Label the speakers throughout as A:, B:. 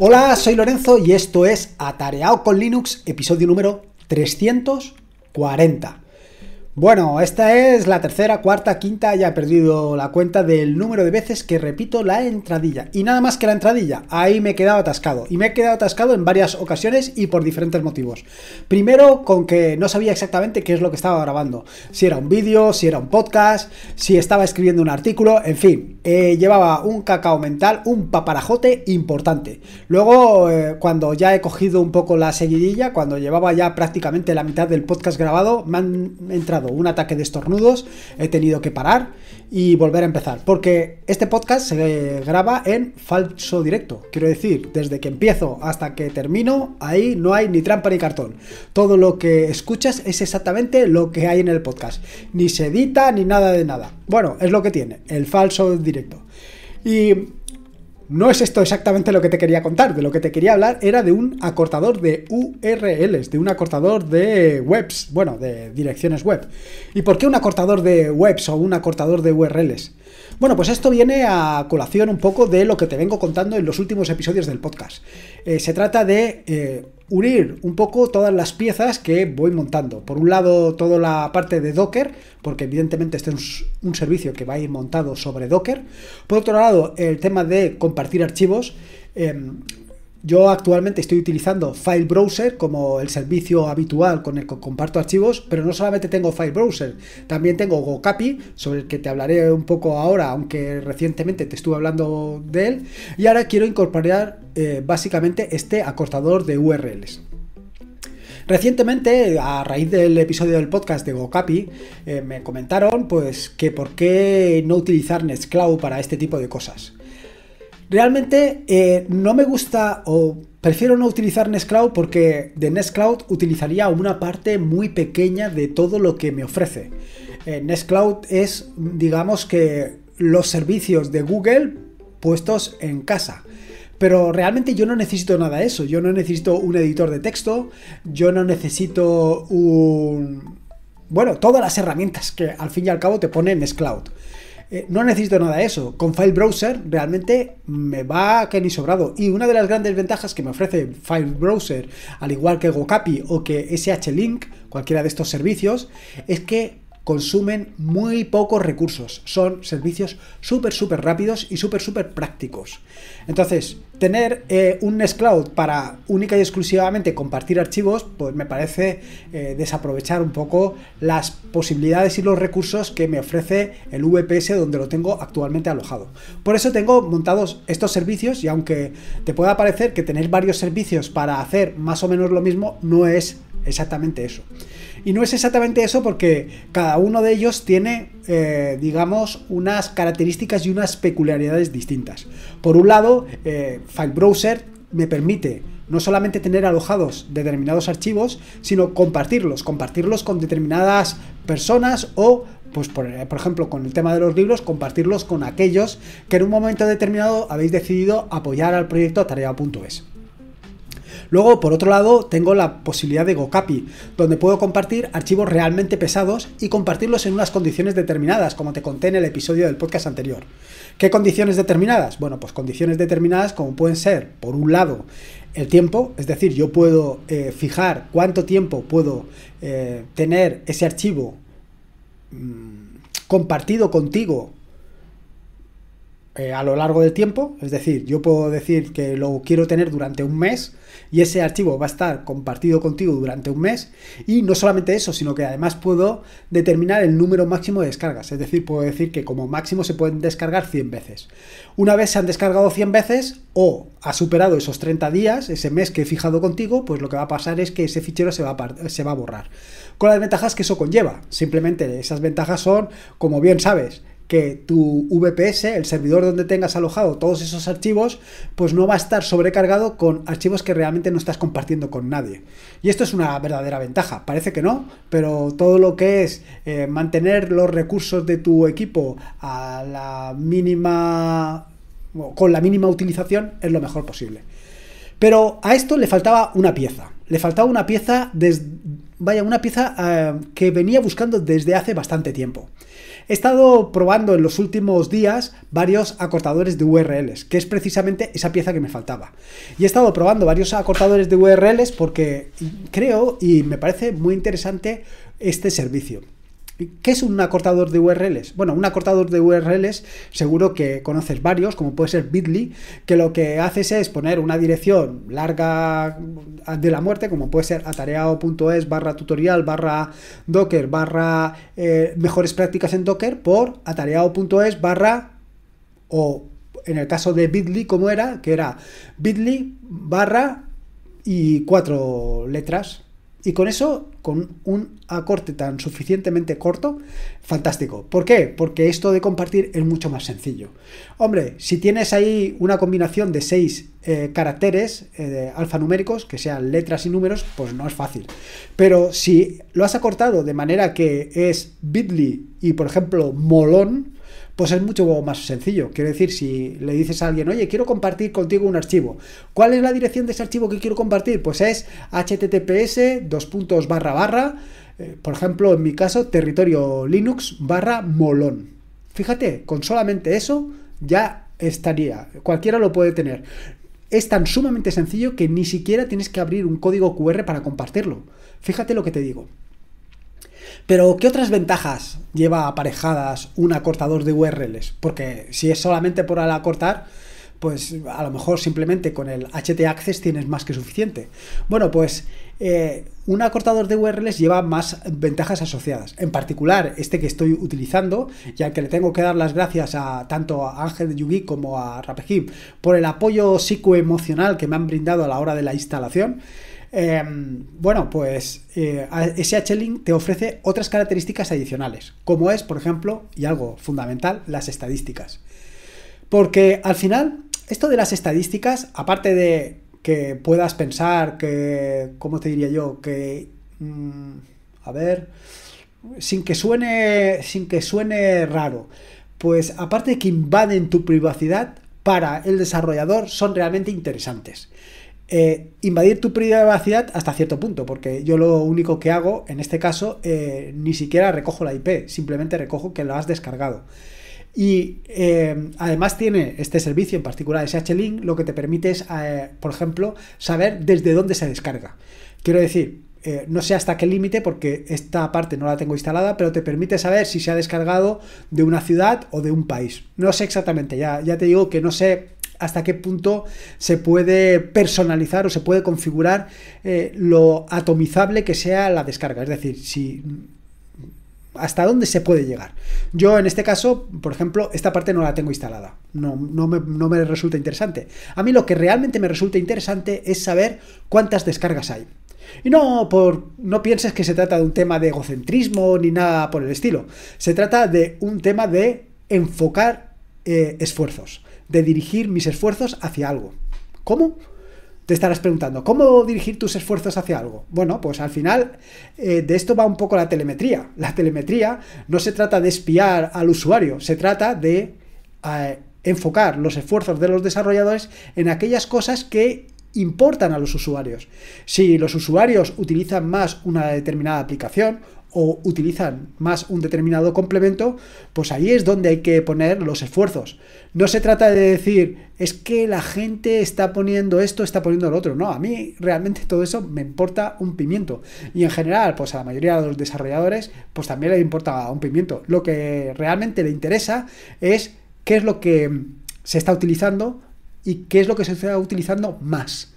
A: Hola, soy Lorenzo y esto es Atareado con Linux, episodio número 340. Bueno, esta es la tercera, cuarta, quinta, ya he perdido la cuenta del número de veces que repito la entradilla. Y nada más que la entradilla, ahí me he quedado atascado. Y me he quedado atascado en varias ocasiones y por diferentes motivos. Primero, con que no sabía exactamente qué es lo que estaba grabando. Si era un vídeo, si era un podcast, si estaba escribiendo un artículo, en fin. Eh, llevaba un cacao mental, un paparajote importante. Luego, eh, cuando ya he cogido un poco la seguidilla, cuando llevaba ya prácticamente la mitad del podcast grabado, me han entrado un ataque de estornudos, he tenido que parar y volver a empezar, porque este podcast se graba en falso directo. Quiero decir, desde que empiezo hasta que termino, ahí no hay ni trampa ni cartón. Todo lo que escuchas es exactamente lo que hay en el podcast. Ni se edita ni nada de nada. Bueno, es lo que tiene, el falso directo. Y no es esto exactamente lo que te quería contar. De lo que te quería hablar era de un acortador de URLs, de un acortador de webs, bueno, de direcciones web. ¿Y por qué un acortador de webs o un acortador de URLs? Bueno, pues esto viene a colación un poco de lo que te vengo contando en los últimos episodios del podcast. Eh, se trata de eh, unir un poco todas las piezas que voy montando. Por un lado, toda la parte de Docker, porque evidentemente este es un servicio que va a ir montado sobre Docker. Por otro lado, el tema de compartir archivos. Em, yo actualmente estoy utilizando File Browser como el servicio habitual con el que comparto archivos, pero no solamente tengo File Browser, también tengo Gocapi sobre el que te hablaré un poco ahora, aunque recientemente te estuve hablando de él, y ahora quiero incorporar eh, básicamente este acortador de URLs. Recientemente, a raíz del episodio del podcast de GoCapi, eh, me comentaron pues que por qué no utilizar Nextcloud para este tipo de cosas. Realmente eh, no me gusta o prefiero no utilizar Nextcloud porque de Nextcloud utilizaría una parte muy pequeña de todo lo que me ofrece. Eh, Nextcloud es, digamos que, los servicios de Google puestos en casa. Pero realmente yo no necesito nada de eso. Yo no necesito un editor de texto. Yo no necesito un... Bueno, todas las herramientas que al fin y al cabo te pone Nextcloud. Eh, no necesito nada de eso. Con File Browser realmente me va que ni sobrado. Y una de las grandes ventajas que me ofrece File Browser, al igual que Gocapi o que SH-Link, cualquiera de estos servicios, es que consumen muy pocos recursos. Son servicios súper, súper rápidos y súper, súper prácticos. Entonces, Tener eh, un Nest Cloud para única y exclusivamente compartir archivos, pues me parece eh, desaprovechar un poco las posibilidades y los recursos que me ofrece el VPS donde lo tengo actualmente alojado. Por eso tengo montados estos servicios y aunque te pueda parecer que tener varios servicios para hacer más o menos lo mismo no es exactamente eso. Y no es exactamente eso porque cada uno de ellos tiene, eh, digamos, unas características y unas peculiaridades distintas. Por un lado, File Browser me permite no solamente tener alojados determinados archivos, sino compartirlos, compartirlos con determinadas personas o, pues por, eh, por, ejemplo, con el tema de los libros, compartirlos con aquellos que en un momento determinado habéis decidido apoyar al proyecto tarea.es. Luego, por otro lado, tengo la posibilidad de GoCapi, donde puedo compartir archivos realmente pesados y compartirlos en unas condiciones determinadas, como te conté en el episodio del podcast anterior. ¿Qué condiciones determinadas? Bueno, pues condiciones determinadas como pueden ser, por un lado, el tiempo, es decir, yo puedo eh, fijar cuánto tiempo puedo eh, tener ese archivo mm, compartido contigo eh, a lo largo del tiempo, es decir, yo puedo decir que lo quiero tener durante un mes y ese archivo va a estar compartido contigo durante un mes y no solamente eso, sino que además puedo determinar el número máximo de descargas, es decir, puedo decir que como máximo se pueden descargar 100 veces. Una vez se han descargado 100 veces o ha superado esos 30 días, ese mes que he fijado contigo, pues lo que va a pasar es que ese fichero se va se va a borrar. Con las ventajas que eso conlleva, simplemente esas ventajas son, como bien sabes, que tu VPS, el servidor donde tengas alojado todos esos archivos, pues no va a estar sobrecargado con archivos que realmente no estás compartiendo con nadie. Y esto es una verdadera ventaja. Parece que no, pero todo lo que es eh, mantener los recursos de tu equipo a la mínima con la mínima utilización es lo mejor posible. Pero a esto le faltaba una pieza. Le faltaba una pieza desde, vaya, una pieza eh, que venía buscando desde hace bastante tiempo. He estado probando en los últimos días varios acortadores de URLs, que es precisamente esa pieza que me faltaba. Y he estado probando varios acortadores de URLs porque creo y me parece muy interesante este servicio. ¿Qué es un acortador de URLs? Bueno, un acortador de URLs seguro que conoces varios, como puede ser Bitly, que lo que haces es poner una dirección larga de la muerte, como puede ser atareado.es barra tutorial barra docker barra eh, mejores prácticas en docker por atareado.es barra o en el caso de Bitly, como era? Que era Bitly barra y cuatro letras, y con eso, con un acorte tan suficientemente corto, fantástico. ¿Por qué? Porque esto de compartir es mucho más sencillo. Hombre, si tienes ahí una combinación de seis eh, caracteres eh, alfanuméricos, que sean letras y números, pues no es fácil. Pero si lo has acortado de manera que es bit.ly y, por ejemplo, molón, pues es mucho más sencillo. Quiero decir, si le dices a alguien, oye, quiero compartir contigo un archivo, ¿cuál es la dirección de ese archivo que quiero compartir? Pues es https dos barra barra, eh, por ejemplo, en mi caso, territorio linux barra molón. Fíjate, con solamente eso ya estaría. Cualquiera lo puede tener. Es tan sumamente sencillo que ni siquiera tienes que abrir un código QR para compartirlo. Fíjate lo que te digo. Pero, ¿qué otras ventajas lleva aparejadas un acortador de URLs? Porque si es solamente por acortar, pues a lo mejor simplemente con el HT Access tienes más que suficiente. Bueno, pues eh, un acortador de URLs lleva más ventajas asociadas. En particular, este que estoy utilizando, ya que le tengo que dar las gracias a tanto a Ángel Yugi como a Rapejim por el apoyo psicoemocional que me han brindado a la hora de la instalación. Em, bueno, pues eh, te ofrece otras características adicionales, como es, por ejemplo, y algo fundamental, las estadísticas. Porque al final, esto de las estadísticas, aparte de que puedas pensar que, ¿cómo te diría yo? Que, mm, a ver, sin que suene, sin que suene raro, pues aparte de que invaden tu privacidad, para el desarrollador son realmente interesantes. Eh, invadir tu privacidad hasta cierto punto, porque yo lo único que hago en este caso eh, ni siquiera recojo la IP, simplemente recojo que lo has descargado. Y eh, además tiene este servicio en particular, SH-Link, lo que te permite es, por ejemplo, saber desde dónde se descarga. Quiero decir, no sé hasta qué límite porque esta parte no la tengo instalada, pero te permite saber si se ha descargado de una ciudad o de un país. No sé exactamente, ya, ya te digo que no sé hasta qué punto se puede personalizar o se puede configurar eh, lo atomizable que sea la descarga. Es decir, si hasta dónde se puede llegar. Yo en este caso, por ejemplo, esta parte no la tengo instalada. No, me, resulta interesante. A mí lo que realmente me resulta interesante es saber cuántas descargas hay. Y no, por, no pienses que se trata de un tema de egocentrismo ni nada por el estilo. Se trata de un tema de enfocar eh, esfuerzos de dirigir mis esfuerzos hacia algo. ¿Cómo? Te estarás preguntando, ¿cómo dirigir tus esfuerzos hacia algo? Bueno, pues al final eh, de esto va un poco la telemetría. La telemetría no se trata de espiar al usuario, se trata de eh, enfocar los esfuerzos de los desarrolladores en aquellas cosas que importan a los usuarios. Si los usuarios utilizan más una determinada aplicación o utilizan más un determinado complemento, pues ahí es donde hay que poner los esfuerzos. No se trata de decir, es que la gente está poniendo esto, está poniendo lo otro. No, a mí realmente todo eso me importa un pimiento. Y en general, pues a la mayoría de los desarrolladores, pues también le importa un pimiento. Lo que realmente le interesa es qué es lo que se está utilizando y qué es lo que se está utilizando más.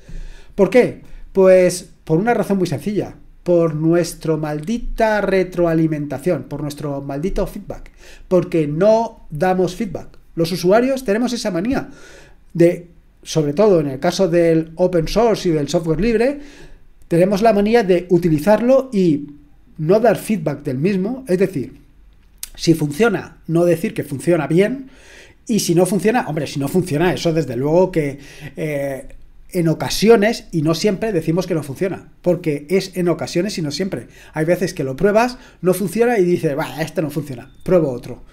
A: ¿Por qué? Pues por una razón muy sencilla por nuestra maldita retroalimentación, por nuestro maldito feedback, porque no damos feedback. Los usuarios tenemos esa manía de, sobre todo en el caso del open source y del software libre, tenemos la manía de utilizarlo y no dar feedback del mismo, es decir, si funciona, no decir que funciona bien, y si no funciona, hombre, si no funciona, eso desde luego que eh, en ocasiones y no siempre decimos que no funciona, porque es en ocasiones y no siempre. Hay veces que lo pruebas, no funciona y dices, va esto no funciona, pruebo otro.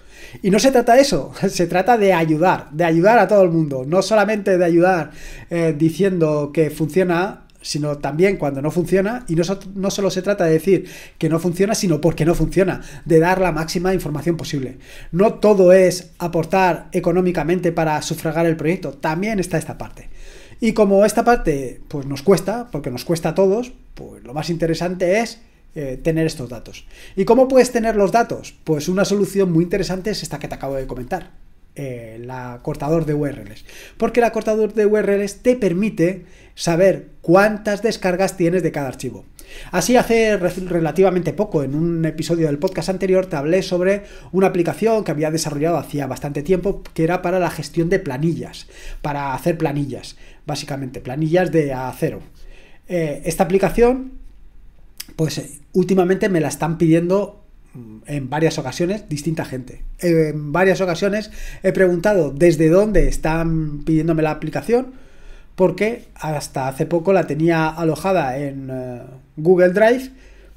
A: Y no se trata de eso, se trata de ayudar, de ayudar a todo el mundo, no solamente de ayudar eh, diciendo que funciona sino también cuando no funciona. Y no, solo se trata de decir que no funciona, sino porque no funciona, de dar la máxima información posible. No todo es aportar económicamente para sufragar el proyecto, también está esta parte. Y como esta parte pues nos cuesta, porque nos cuesta a todos, pues lo más interesante es eh, tener estos datos. ¿Y cómo puedes tener los datos? Pues una solución muy interesante es esta que te acabo de comentar, eh, la cortador de URLs. Porque la cortador de URLs te permite saber cuántas descargas tienes de cada archivo. Así hace relativamente poco, en un episodio del podcast anterior, te hablé sobre una aplicación que había desarrollado hacía bastante tiempo, que era para la gestión de planillas, para hacer planillas básicamente, planillas de acero. Eh, esta aplicación, pues eh, últimamente me la están pidiendo mm, en varias ocasiones distinta gente. En varias ocasiones he preguntado desde dónde están pidiéndome la aplicación, porque hasta hace poco la tenía alojada en eh, Google Drive,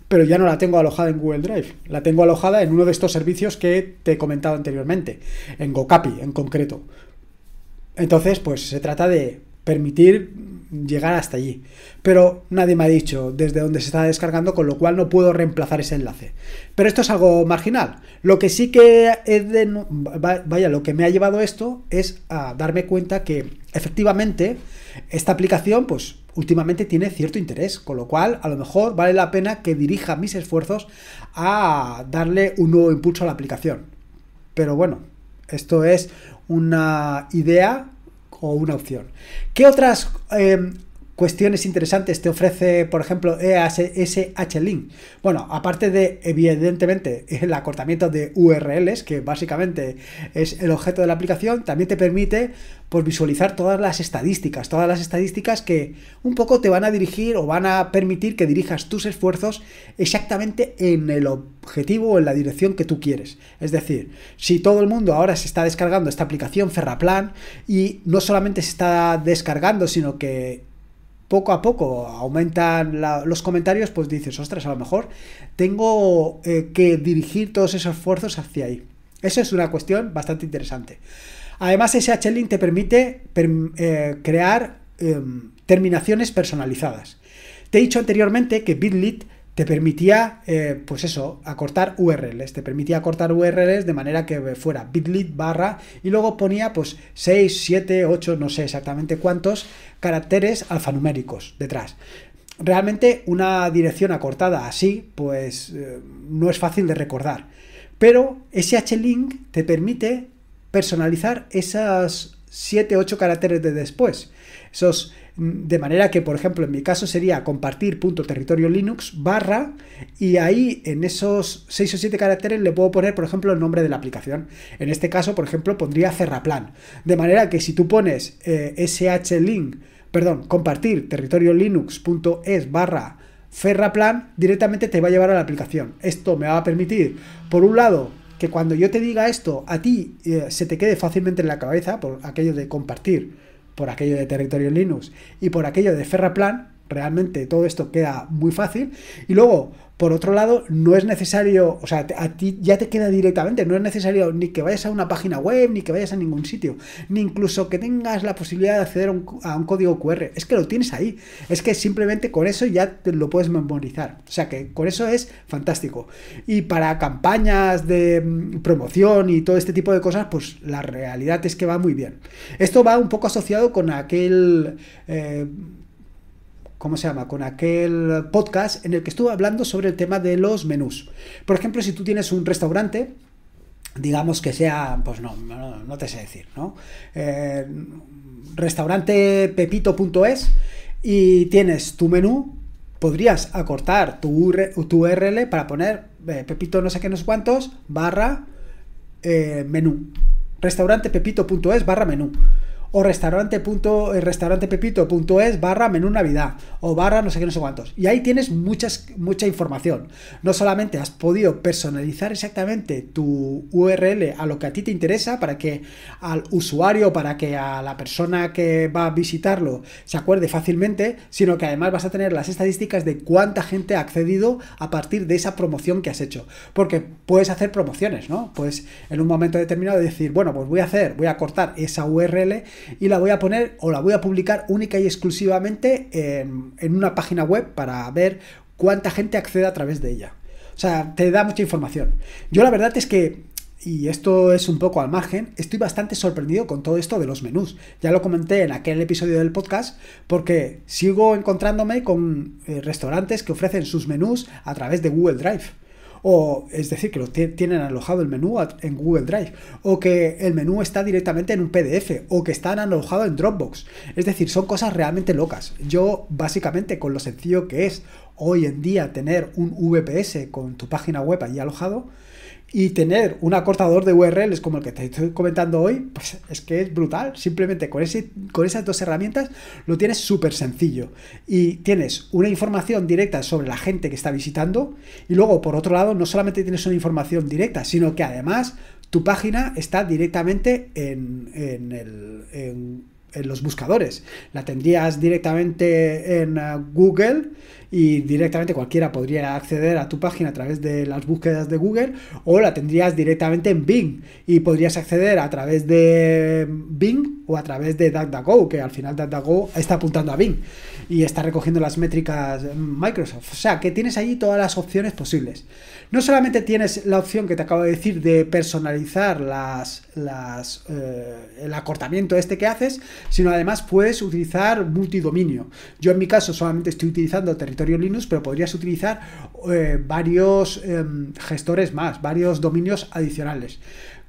A: pero ya no la tengo alojada en Google Drive. La tengo alojada en uno de estos servicios que te he comentado anteriormente, en Gocapi en concreto. Entonces, pues se trata de permitir llegar hasta allí. Pero nadie me ha dicho desde dónde se está descargando, con lo cual no puedo reemplazar ese enlace. Pero esto es algo marginal. Lo que sí que es de, vaya, lo que me ha llevado esto es a darme cuenta que efectivamente esta aplicación, pues últimamente tiene cierto interés, con lo cual a lo mejor vale la pena que dirija mis esfuerzos a darle un nuevo impulso a la aplicación. Pero bueno, esto es una idea o una opción. ¿Qué otras eh, cuestiones interesantes te ofrece, por ejemplo, ESH-Link? Bueno, aparte de, evidentemente, el acortamiento de URLs, que básicamente es el objeto de la aplicación, también te permite pues, visualizar todas las estadísticas, todas las estadísticas que un poco te van a dirigir o van a permitir que dirijas tus esfuerzos exactamente en el objetivo o en la dirección que tú quieres. Es decir, si todo el mundo ahora se está descargando esta aplicación Ferraplan y no solamente se está descargando, sino que poco a poco aumentan los comentarios, pues dices, ostras, a lo mejor tengo eh, que dirigir todos esos esfuerzos hacia ahí. Eso es una cuestión bastante interesante. Además, SHLink te permite eh, crear em, terminaciones personalizadas. Te he dicho anteriormente que Bitlit te permitía, eh, pues eso, acortar URLs, te permitía acortar URLs de manera que fuera bitlit barra y luego ponía pues 6, 7, 8, no sé exactamente cuántos caracteres alfanuméricos detrás. Realmente una dirección acortada así, pues eh, no es fácil de recordar. Pero SH-Link te permite personalizar esas 7, 8 caracteres de después. Esos de manera que, por ejemplo, en mi caso sería compartir.territorio Linux barra y ahí en esos 6 o 7 caracteres le puedo poner, por ejemplo, el nombre de la aplicación. En este caso, por ejemplo, pondría Ferraplan. De manera que si tú pones sh eh, shlink, perdón, compartir territorio linux.es barra Ferraplan directamente te va a llevar a la aplicación. Esto me va a permitir, por un lado, que cuando yo te diga esto, a ti eh, se te quede fácilmente en la cabeza por aquello de compartir por aquello de Territorio Linux y por aquello de Ferraplan, realmente todo esto queda muy fácil. Y luego, por otro lado, no es necesario, o sea, a ti ya te queda directamente, no es necesario ni que vayas a una página web, ni que vayas a ningún sitio, ni incluso que tengas la posibilidad de acceder a un, código QR. Es que lo tienes ahí. Es que simplemente con eso ya te lo puedes memorizar. O sea que con eso es fantástico. Y para campañas de mm, promoción y todo este tipo de cosas, pues la realidad es que va muy bien. Esto va un poco asociado con aquel... Eh, ¿cómo se llama? Con aquel podcast en el que estuve hablando sobre el tema de los menús. Por ejemplo, si tú tienes un restaurante, digamos que sea, pues no, no, te sé decir, ¿no? Eh, restaurantepepito.es y tienes tu menú, podrías acortar tu, URL para poner eh, pepito no sé qué, no sé cuántos, barra eh, menú. Restaurantepepito.es barra menú o restaurante punto, eh, barra menú navidad o barra no sé qué, no sé cuántos. Y ahí tienes mucha información. No solamente has podido personalizar exactamente tu URL a lo que a ti te interesa para que al usuario, para que a la persona que va a visitarlo se acuerde fácilmente, sino que además vas a tener las estadísticas de cuánta gente ha accedido a partir de esa promoción que has hecho. Porque puedes hacer promociones, ¿no? Puedes en un momento determinado decir, bueno, pues voy a hacer, voy a cortar esa URL y la voy a poner o la voy a publicar única y exclusivamente en, una página web para ver cuánta gente accede a través de ella. O sea, te da mucha información. Yo la verdad es que y esto es un poco al margen, estoy bastante sorprendido con todo esto de los menús. Ya lo comenté en aquel episodio del podcast porque sigo encontrándome con eh, restaurantes que ofrecen sus menús a través de Google Drive o es decir, que lo tienen alojado el menú en Google Drive, o que el menú está directamente en un PDF, o que están alojado en Dropbox. Es decir, son cosas realmente locas. Yo, básicamente, con lo sencillo que es hoy en día tener un VPS con tu página web allí alojado, y tener un acortador de URLs como el que te estoy comentando hoy, pues es que es brutal. Simplemente con, ese, con esas dos herramientas lo tienes súper sencillo. Y tienes una información directa sobre la gente que está visitando. Y luego, por otro lado, no solamente tienes una información directa, sino que además tu página está directamente en, En, en los buscadores. La tendrías directamente en eh, Google y directamente cualquiera podría acceder a tu página a través de las búsquedas de Google o la tendrías directamente en Bing y podrías acceder a través de Bing o a través de DuckDuckGo, que al final DuckDuckGo está apuntando a Bing y está recogiendo las métricas Microsoft. O sea, que tienes allí todas las opciones posibles. No solamente tienes la opción que te acabo de decir de personalizar las las, eh, el acortamiento este que haces, sino además puedes utilizar multidominio. Yo en mi caso solamente estoy utilizando territorio Linux, pero podrías utilizar eh, varios em, gestores más, varios dominios adicionales.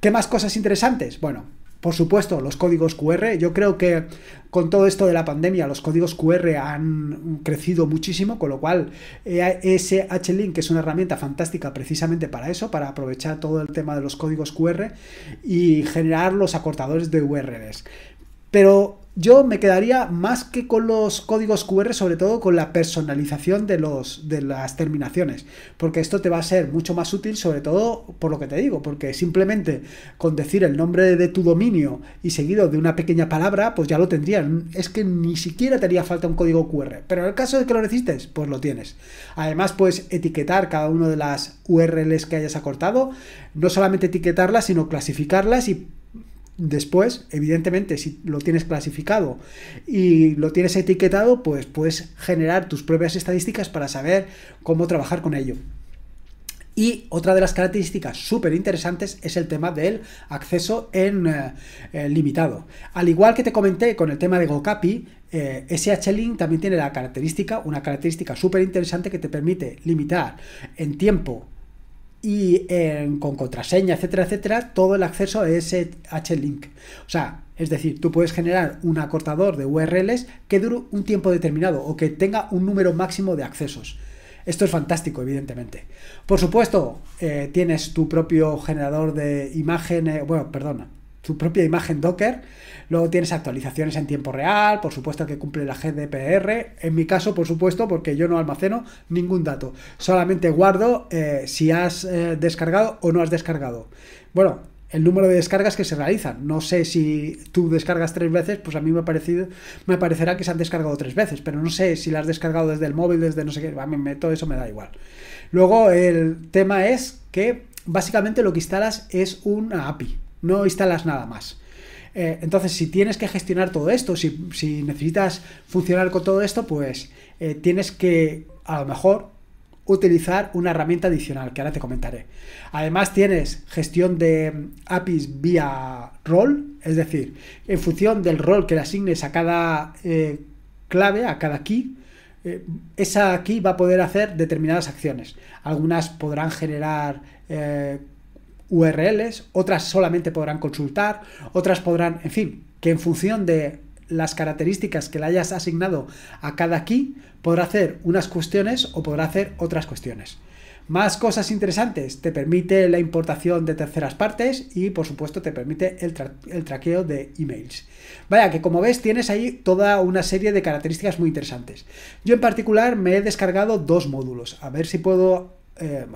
A: ¿Qué más cosas interesantes? Bueno, por supuesto, los códigos QR. Yo creo que con todo esto de la pandemia los códigos QR han crecido muchísimo, con lo cual eh, SHLINK link es una herramienta fantástica precisamente para eso, para aprovechar todo el tema de los códigos QR y generar los acortadores de URLs. Pero yo me quedaría más que con los códigos QR, sobre todo con la personalización de, los, de las terminaciones, porque esto te va a ser mucho más útil, sobre todo por lo que te digo, porque simplemente con decir el nombre de tu dominio y seguido de una pequeña palabra, pues ya lo tendrías. Es que ni siquiera te haría falta un código QR, pero en el caso de que lo necesites, pues lo tienes. Además, puedes etiquetar cada una de las URLs que hayas acortado, no solamente etiquetarlas, sino clasificarlas y Después, evidentemente, si lo tienes clasificado y lo tienes etiquetado, pues puedes generar tus propias estadísticas para saber cómo trabajar con ello. Y otra de las características súper interesantes es el tema del acceso en eh, eh, limitado. Al igual que te comenté con el tema de Gocapi, eh, también tiene la característica, una característica súper interesante que te permite limitar en tiempo y eh, con contraseña, etcétera, etcétera, todo el acceso es ese H-Link. O sea, es decir, tú puedes generar un acortador de URLs que dure un tiempo determinado o que tenga un número máximo de accesos. Esto es fantástico, evidentemente. Por supuesto, eh, tienes tu propio generador de imágenes, eh, bueno, perdona, tu propia imagen Docker. Luego tienes actualizaciones en tiempo real, por supuesto que cumple la GDPR. En mi caso, por supuesto, porque yo no almaceno ningún dato. Solamente guardo eh, si has eh, descargado o no has descargado. Bueno, el número de descargas que se realizan. No sé si tú descargas tres veces, pues a mí me, ha parecido, me parecerá que se han descargado tres veces, pero no sé si las has descargado desde el móvil, desde no sé qué, a todo eso me da igual. Luego el tema es que básicamente lo que instalas es una API no instalas nada más. Eh, entonces, si tienes que gestionar todo esto, si, necesitas funcionar con todo esto, pues eh, tienes que a lo mejor utilizar una herramienta adicional que ahora te comentaré. Además tienes gestión de APIs vía rol, es decir, en función del rol que le asignes a cada eh, clave, a cada key, esa key va a poder hacer determinadas acciones. Algunas podrán generar URLs, otras solamente podrán consultar, otras podrán, en fin, que en función de las características que le hayas asignado a cada key, podrá hacer unas cuestiones o podrá hacer otras cuestiones. Más cosas interesantes, te permite la importación de terceras partes y por supuesto te permite el, traqueo de emails. Vaya, que como ves tienes ahí toda una serie de características muy interesantes. Yo en particular me he descargado dos módulos, a ver si puedo... Eh,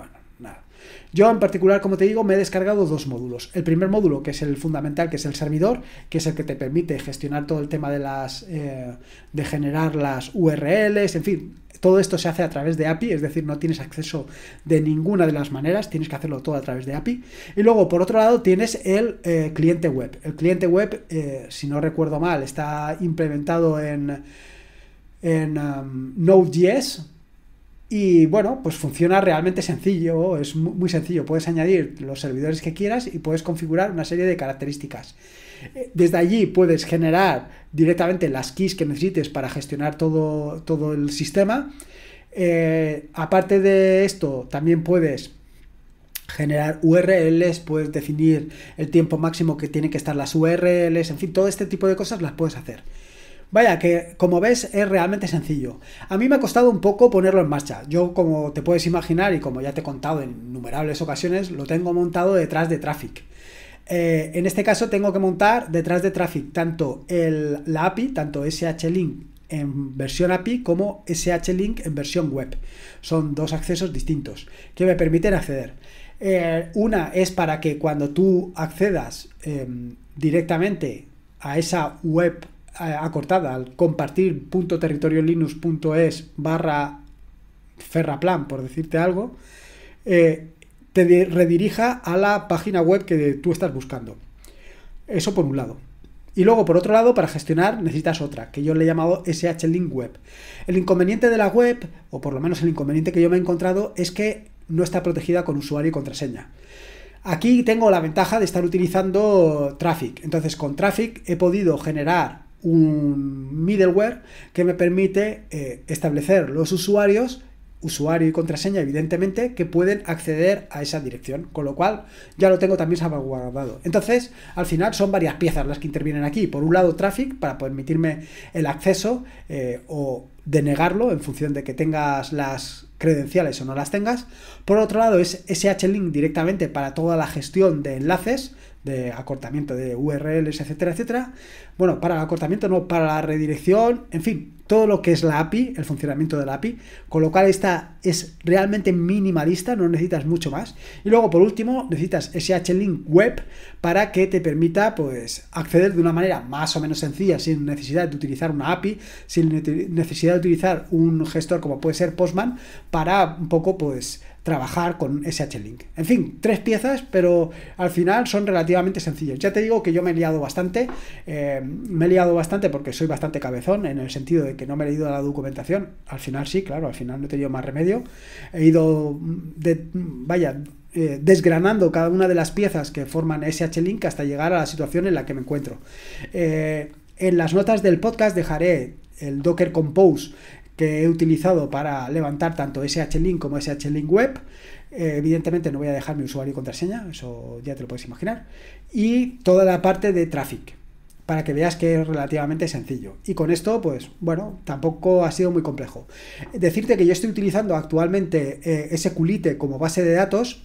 A: yo en particular, como te digo, me he descargado dos módulos. El primer módulo, que es el fundamental, que es el servidor, que es el que te permite gestionar todo el tema de las, eh, de generar las URLs, en fin, todo esto se hace a través de API, es decir, no tienes acceso de ninguna de las maneras, tienes que hacerlo todo a través de API. Y luego, por otro lado, tienes el eh, cliente web. El cliente web, eh, si no recuerdo mal, está implementado en, en um, Node.js, y bueno, pues funciona realmente sencillo, es muy sencillo. Puedes añadir los servidores que quieras y puedes configurar una serie de características. Eh, desde allí puedes generar directamente las keys que necesites para gestionar todo, todo el sistema. Eh, aparte de esto, también puedes generar URLs, puedes definir el tiempo máximo que tienen que estar las URLs, en fin, todo este tipo de cosas las puedes hacer. Vaya, que como ves es realmente sencillo. A mí me ha costado un poco ponerlo en marcha. Yo, como te puedes imaginar y como ya te he contado en innumerables ocasiones, lo tengo montado detrás de Traffic. Eh, en este caso tengo que montar detrás de Traffic tanto el, la API, tanto SH-Link en versión API como SH-Link en versión web. Son dos accesos distintos que me permiten acceder. Eh, una es para que cuando tú accedas em, directamente a esa web eh, acortada al compartir linux.es barra ferraplan, por decirte algo, eh, te redirija a la página web que tú estás buscando. Eso por un lado. Y luego, por otro lado, para gestionar necesitas otra, que yo le he llamado SH-Link Web. El inconveniente de la web, o por lo menos el inconveniente que yo me he encontrado, es que no está protegida con usuario y contraseña. Aquí tengo la ventaja de estar utilizando Traffic. Entonces, con Traffic he podido generar un middleware que me permite eh, establecer los usuarios, usuario y contraseña evidentemente, que pueden acceder a esa dirección, con lo cual ya lo tengo también salvaguardado. Entonces, al final son varias piezas las que intervienen aquí. Por un lado, traffic, para permitirme el acceso eh, o denegarlo en función de que tengas las credenciales o no las tengas. Por otro lado, es shlink link directamente para toda la gestión de enlaces, de acortamiento de URLs, etcétera, etcétera. Bueno, para el acortamiento no, para la redirección, en fin, todo lo que es la API, el funcionamiento de la API, con lo cual esta es realmente minimalista, no necesitas mucho más. Y luego, por último, necesitas SH-Link Web para que te permita pues, acceder de una manera más o menos sencilla, sin necesidad de utilizar una API, sin necesidad de utilizar un gestor como puede ser Postman, para un poco pues trabajar con SH-Link. En fin, tres piezas, pero al final son relativamente sencillas. Ya te digo que yo me he liado bastante, eh, me he liado bastante porque soy bastante cabezón en el sentido de que no me he leído la documentación. Al final sí, claro, al final no he tenido más remedio. He ido, mm, mm, vaya, eh, desgranando cada una de las piezas que forman SH-Link hasta llegar a la situación en la que me encuentro. Eh, en las notas del podcast dejaré el Docker Compose que he utilizado para levantar tanto SHLINK link como SH-Link Web. Eh, evidentemente no voy a dejar mi usuario y contraseña, eso ya te lo puedes imaginar. Y toda la parte de traffic, para que veas que es relativamente sencillo. Y con esto, pues bueno, tampoco ha sido muy complejo. Decirte que yo estoy utilizando actualmente ese eh, Culite como base de datos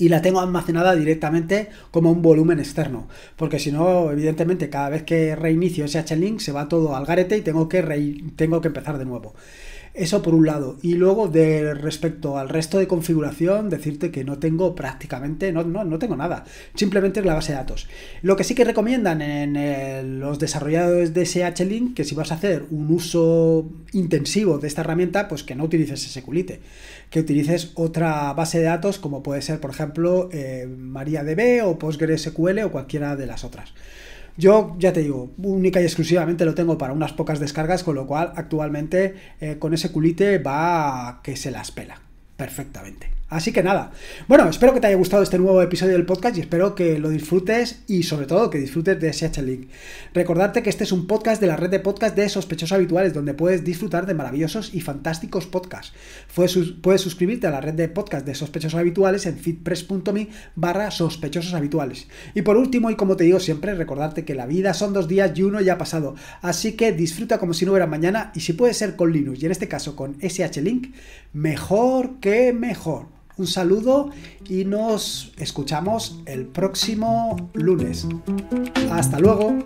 A: y la tengo almacenada directamente como un volumen externo. Porque si no, evidentemente, cada vez que reinicio ese H-Link se va todo al garete y tengo que, tengo que empezar de nuevo. Eso por un lado. Y luego, de respecto al resto de configuración, decirte que no tengo prácticamente, no, tengo nada. Simplemente la base de datos. Lo que sí que recomiendan en eh, los desarrolladores de SH-Link, que si vas a hacer un uso intensivo de esta herramienta, pues que no utilices ese culite que utilices otra base de datos como puede ser, por ejemplo, eh, MariaDB o PostgreSQL o cualquiera de las otras. Yo ya te digo, única y exclusivamente lo tengo para unas pocas descargas, con lo cual actualmente eh, con ese culite va que se las pela perfectamente. Así que nada. Bueno, espero que te haya gustado este nuevo episodio del podcast y espero que lo disfrutes y sobre todo que disfrutes de SH Link. Recordarte que este es un podcast de la red de podcast de sospechosos habituales donde puedes disfrutar de maravillosos y fantásticos podcasts. Puedes, suscribirte a la red de podcast de sospechosos habituales en fitpress.me barra sospechosos habituales. Y por último, y como te digo siempre, recordarte que la vida son dos días y uno ya ha pasado. Así que disfruta como si no hubiera mañana y si puede ser con Linux y en este caso con SH Link, mejor que mejor. Un saludo y nos escuchamos el próximo lunes. Hasta luego.